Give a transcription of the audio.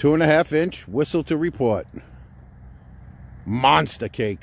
Two and a half inch whistle to report. Monster cake.